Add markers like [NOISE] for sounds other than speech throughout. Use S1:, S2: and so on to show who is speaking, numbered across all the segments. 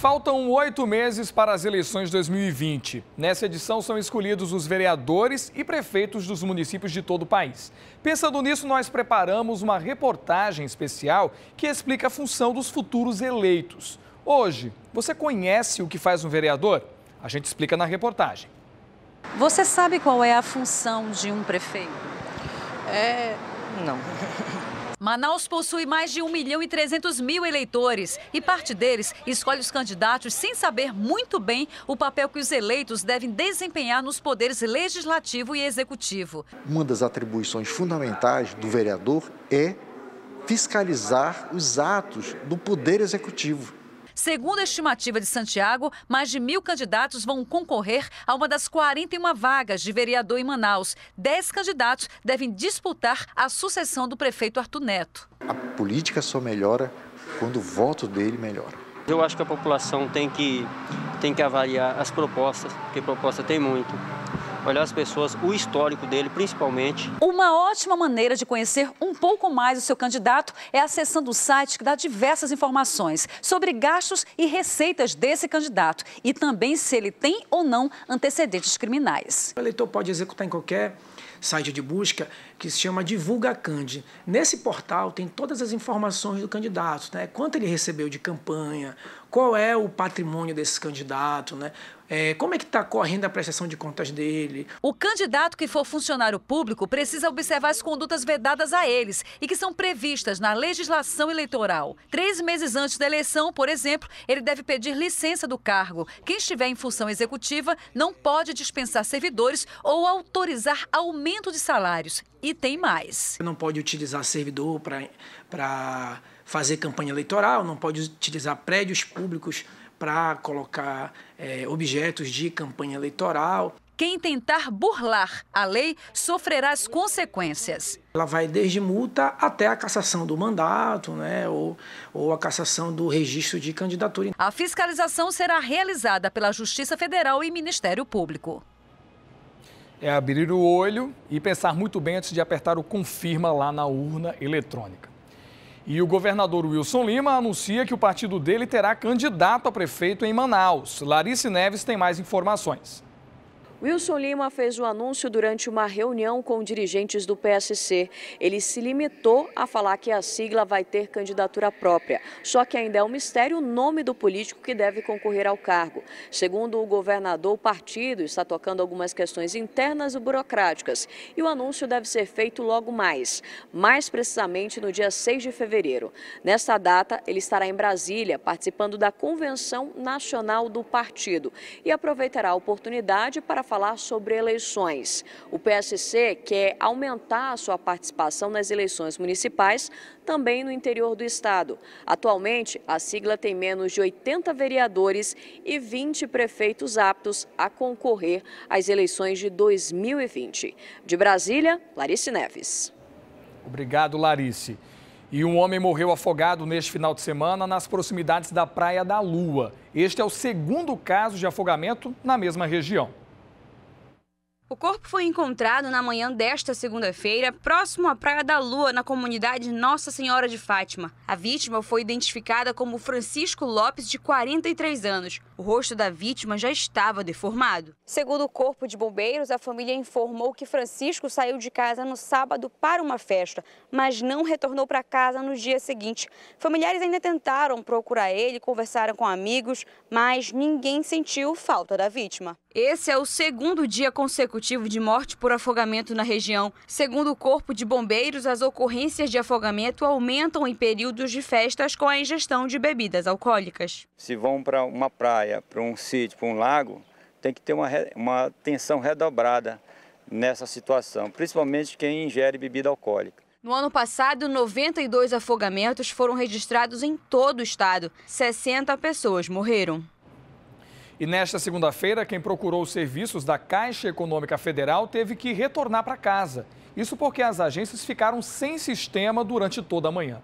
S1: Faltam oito meses para as eleições de 2020. Nessa edição são escolhidos os vereadores e prefeitos dos municípios de todo o país. Pensando nisso, nós preparamos uma reportagem especial que explica a função dos futuros eleitos. Hoje, você conhece o que faz um vereador? A gente explica na reportagem.
S2: Você sabe qual é a função de um prefeito? É. Não. [LAUGHS] Manaus possui mais de 1 milhão e 300 mil eleitores e parte deles escolhe os candidatos sem saber muito bem o papel que os eleitos devem desempenhar nos poderes legislativo e executivo. Uma das atribuições fundamentais do vereador é fiscalizar os atos do poder executivo. Segundo a estimativa de Santiago, mais de mil candidatos vão concorrer a uma das 41 vagas de vereador em Manaus. Dez candidatos devem disputar a sucessão do prefeito Arthur Neto. A política só melhora quando o voto dele melhora.
S3: Eu acho que a população tem que, tem que avaliar as propostas, porque proposta tem muito olhar as pessoas, o histórico dele principalmente.
S2: Uma ótima maneira de conhecer um pouco mais o seu candidato é acessando o site que dá diversas informações sobre gastos e receitas desse candidato e também se ele tem ou não antecedentes criminais. O
S1: eleitor pode executar em qualquer site de busca que se chama Divulga Cand. Nesse portal tem todas as informações do candidato, né? quanto ele recebeu de campanha, qual
S2: é o patrimônio desse candidato, né? É, como é que está correndo a prestação de contas dele? O candidato que for funcionário público precisa observar as condutas vedadas a eles e que são previstas na legislação eleitoral. Três meses antes da eleição, por exemplo, ele deve pedir licença do cargo. Quem estiver em função executiva não pode dispensar servidores ou autorizar aumento de salários. E tem mais.
S1: Não pode utilizar servidor para. Pra fazer campanha eleitoral, não pode utilizar prédios públicos para colocar é, objetos de campanha eleitoral.
S2: Quem tentar burlar a lei sofrerá as consequências.
S1: Ela vai desde multa até a cassação do mandato, né, ou, ou a cassação do registro de candidatura.
S2: A fiscalização será realizada pela Justiça Federal e Ministério Público.
S1: É abrir o olho e pensar muito bem antes de apertar o confirma lá na urna eletrônica. E o governador Wilson Lima anuncia que o partido dele terá candidato a prefeito em Manaus. Larice Neves tem mais informações.
S2: Wilson Lima fez o anúncio durante uma reunião com dirigentes do PSC. Ele se limitou a falar que a sigla vai ter candidatura própria. Só que ainda é um mistério o nome do político que deve concorrer ao cargo. Segundo o governador, o partido está tocando algumas questões internas e burocráticas. E o anúncio deve ser feito logo mais, mais precisamente no dia 6 de fevereiro. Nesta data, ele estará em Brasília, participando da Convenção Nacional do Partido. E aproveitará a oportunidade para falar sobre eleições. O PSC quer aumentar a sua participação nas eleições municipais, também no interior do estado. Atualmente, a sigla tem menos de 80 vereadores e 20 prefeitos aptos a concorrer às eleições de 2020. De Brasília, Larice Neves.
S1: Obrigado, Larice. E um homem morreu afogado neste final de semana nas proximidades da Praia da Lua. Este é o segundo caso de afogamento na mesma região.
S3: O corpo foi encontrado na manhã desta segunda-feira, próximo à Praia da Lua, na comunidade Nossa Senhora de Fátima. A vítima foi identificada como Francisco Lopes, de 43 anos. O rosto da vítima já estava deformado. Segundo o Corpo de Bombeiros, a família informou que Francisco saiu de casa no sábado para uma festa, mas não retornou para casa no dia seguinte. Familiares ainda tentaram procurar ele, conversaram com amigos, mas ninguém sentiu falta da vítima. Esse é o segundo dia consecutivo de morte por afogamento na região. Segundo o Corpo de Bombeiros, as ocorrências de afogamento aumentam em períodos de festas com a ingestão de bebidas alcoólicas. Se vão para uma praia, para um sítio, para um lago, tem que ter uma, uma atenção redobrada nessa situação, principalmente quem ingere bebida alcoólica. No ano passado, 92 afogamentos foram registrados em todo o estado. 60 pessoas morreram.
S1: E nesta segunda-feira, quem procurou os serviços da Caixa Econômica Federal teve que retornar para casa. Isso porque as agências ficaram sem sistema
S4: durante toda a manhã.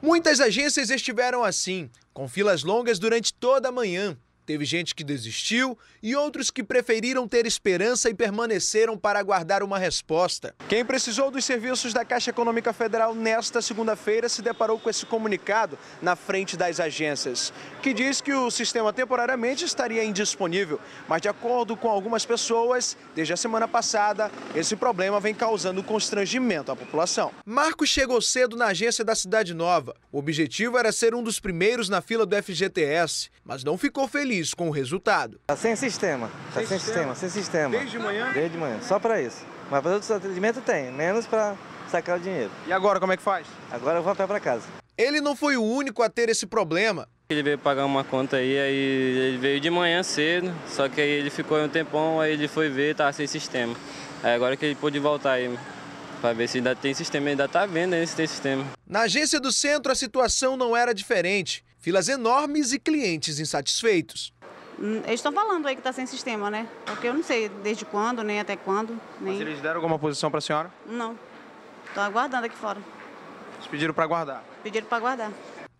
S4: Muitas agências estiveram assim, com filas longas durante toda a manhã. Teve gente que desistiu e outros que preferiram ter esperança e permaneceram para aguardar uma resposta. Quem precisou dos serviços da Caixa Econômica Federal nesta segunda-feira se deparou com esse comunicado na frente das agências, que diz que o sistema temporariamente estaria indisponível, mas de acordo com algumas pessoas, desde a semana passada, esse problema vem causando constrangimento à população. Marcos chegou cedo na agência da Cidade Nova. O objetivo era ser um dos primeiros na fila do FGTS, mas não ficou feliz feliz com o resultado. Tá sem sistema, tá sem, sem sistema? sistema? sem sistema. Desde manhã? Desde manhã, só para isso. Mas para outros atendimentos tem, menos para sacar o dinheiro. E agora como é que faz? Agora eu vou até para casa. Ele não foi o único a ter esse problema.
S3: Ele veio pagar uma conta aí, aí ele veio de manhã cedo, só que aí ele ficou um tempão, aí ele foi ver, tá sem sistema. Aí agora que ele pôde voltar aí, para ver se ainda tem sistema, ainda tá vendo aí se tem sistema.
S4: Na agência do centro a situação não era diferente filas enormes e clientes insatisfeitos.
S3: Hum, eles estão falando aí que está sem sistema, né? Porque eu não sei desde quando, nem até quando. Nem... Mas eles
S4: deram alguma posição para a senhora?
S3: Não. Estou aguardando aqui fora.
S4: Eles pediram para guardar?
S3: Pediram para guardar.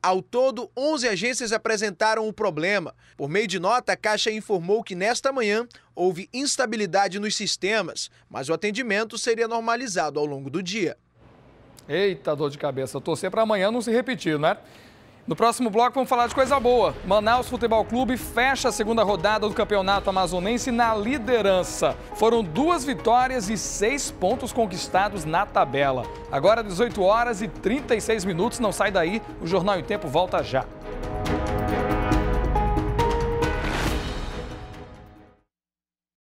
S4: Ao todo, 11 agências apresentaram o problema. Por meio de nota, a Caixa informou que nesta manhã houve instabilidade nos sistemas, mas o atendimento seria normalizado ao longo do dia. Eita, dor
S1: de cabeça. Torcer para amanhã não se repetir, né? No próximo bloco vamos falar de coisa boa. Manaus Futebol Clube fecha a segunda rodada do Campeonato Amazonense na liderança. Foram duas vitórias e seis pontos conquistados na tabela. Agora 18 horas e 36 minutos, não sai daí, o Jornal em Tempo volta já.